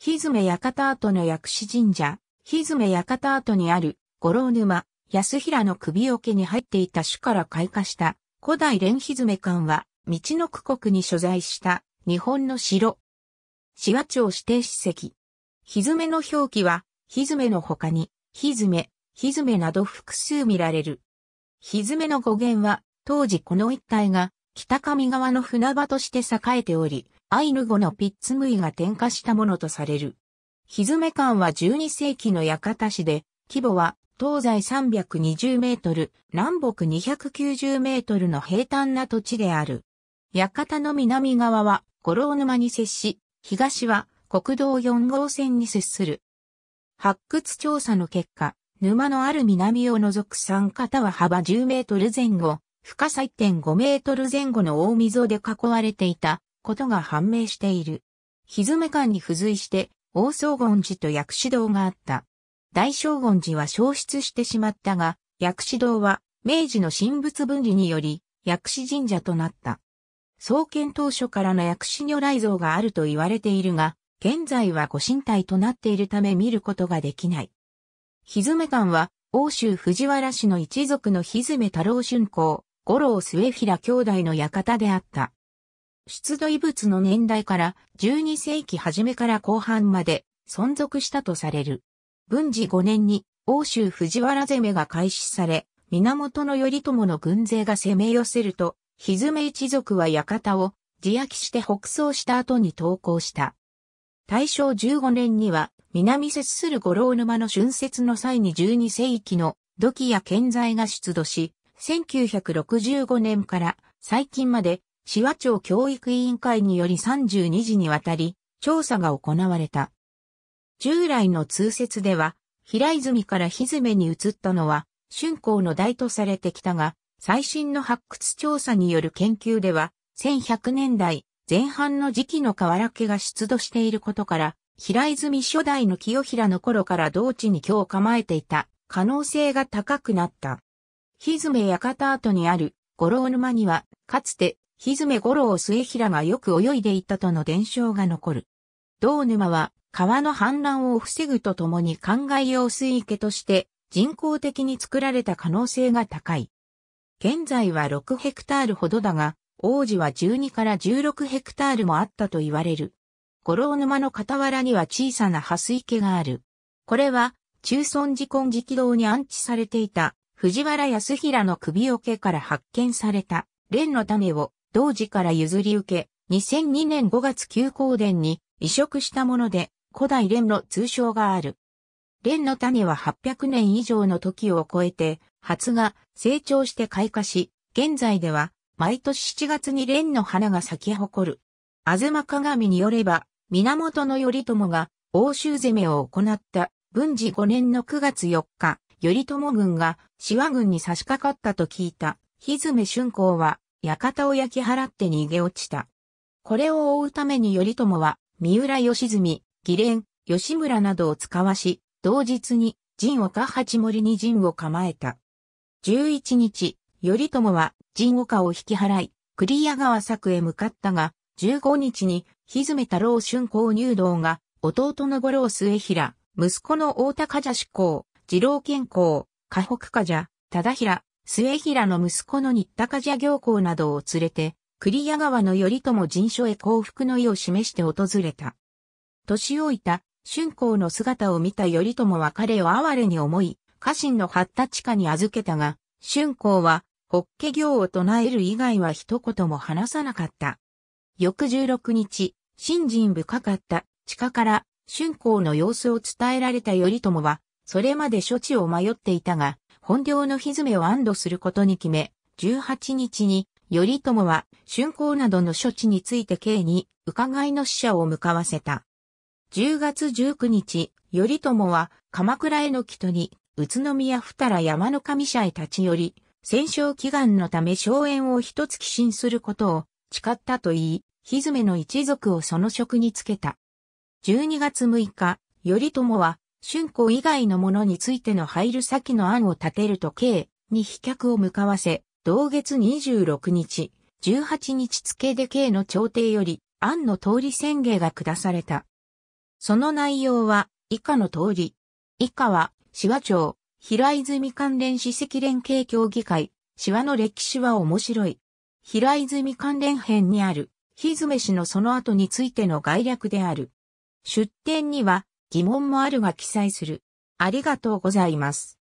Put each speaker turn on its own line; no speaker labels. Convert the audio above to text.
ひずめ館跡の薬師神社、ひずめ館跡にある五郎沼、安平の首桶に入っていた種から開花した古代蓮ひずめ館は、道の区国に所在した日本の城。市和町指定史跡。ひずめの表記は、ひずめの他に、ひずめ、ひずめなど複数見られる。ひずめの語源は、当時この一帯が北上川の船場として栄えており、アイヌ語のピッツムイが点火したものとされる。ひずめ館は12世紀の館市で、規模は東西320メートル、南北290メートルの平坦な土地である。館の南側は五郎沼に接し、東は国道4号線に接する。発掘調査の結果、沼のある南を除く山方は幅10メートル前後、深さ1.5メートル前後の大溝で囲われていたことが判明している。ひずめ館に付随して、大荘言寺と薬師堂があった。大荘言寺は消失してしまったが、薬師堂は明治の神仏分離により薬師神社となった。創建当初からの薬師如来像があると言われているが、現在はご神体となっているため見ることができない。ひずめ館は、欧州藤原氏の一族のひずめ太郎春光、五郎末平兄弟の館であった。出土遺物の年代から12世紀初めから後半まで存続したとされる。文治5年に欧州藤原攻めが開始され、源頼朝の軍勢が攻め寄せると、ひずめ一族は館を自焼きして北走した後に投降した。大正15年には南接する五郎沼の春節の際に12世紀の土器や建材が出土し、1965年から最近まで市和町教育委員会により32時にわたり、調査が行われた。従来の通説では、平泉から日ずめに移ったのは、春光の代とされてきたが、最新の発掘調査による研究では、1100年代前半の時期の河原家が出土していることから、平泉初代の清平の頃から同地に今日構えていた可能性が高くなった。日ずめ館跡にある五郎沼には、かつてひずめ五郎末平がよく泳いでいたとの伝承が残る。道沼は川の氾濫を防ぐとともに灌漑用水池として人工的に作られた可能性が高い。現在は6ヘクタールほどだが、王子は12から16ヘクタールもあったと言われる。五郎沼の傍らには小さな蓮池がある。これは中村寺根寺軌道に安置されていた藤原康平の首桶から発見された蓮の種を同時から譲り受け、2002年5月旧光殿に移植したもので、古代蓮の通称がある。蓮の種は800年以上の時を超えて、発芽、成長して開花し、現在では、毎年7月に蓮の花が咲き誇る。あずま鏡によれば、源頼朝が欧州攻めを行った文治5年の9月4日、頼朝軍が志和軍に差し掛かったと聞いた、ひずめ春光は館を焼き払って逃げ落ちた。これを追うために頼朝は、三浦義澄、義連、吉村などを使わし、同日に、陣岡八森に陣を構えた。11日、頼朝は陣岡を引き払い、栗屋川作へ向かったが、15日に、ひずめ太郎春光入道が、弟の五郎末平、息子の大高者志向、二郎健康、河北家者、忠平、末平の息子の新高社行幸などを連れて、栗屋川の頼朝人所へ幸福の意を示して訪れた。年老いた春光の姿を見た頼朝は彼を哀れに思い、家臣の八田地下に預けたが、春光は、法華行を唱える以外は一言も話さなかった。翌16日、信心深かった地下から春光の様子を伝えられた頼朝は、それまで処置を迷っていたが、本領のひずめを安堵することに決め、18日に、頼朝は、春光などの処置について刑に、伺いの使者を向かわせた。10月19日、頼朝は、鎌倉への帰途に、宇都宮二良山の神社へ立ち寄り、戦勝祈願のため荘園を一つ寄進することを誓ったと言い、ひずめの一族をその職につけた。12月6日、頼朝は春子以外のものについての配る先の案を立てると計に飛脚を向かわせ、同月26日、18日付で計の朝廷より案の通り宣言が下された。その内容は以下の通り。以下は、シワ町、平泉関連史跡連携協議会、シワの歴史は面白い。平泉関連編にある、ひ詰め氏のその後についての概略である。出典には、疑問もあるが記載する。ありがとうございます。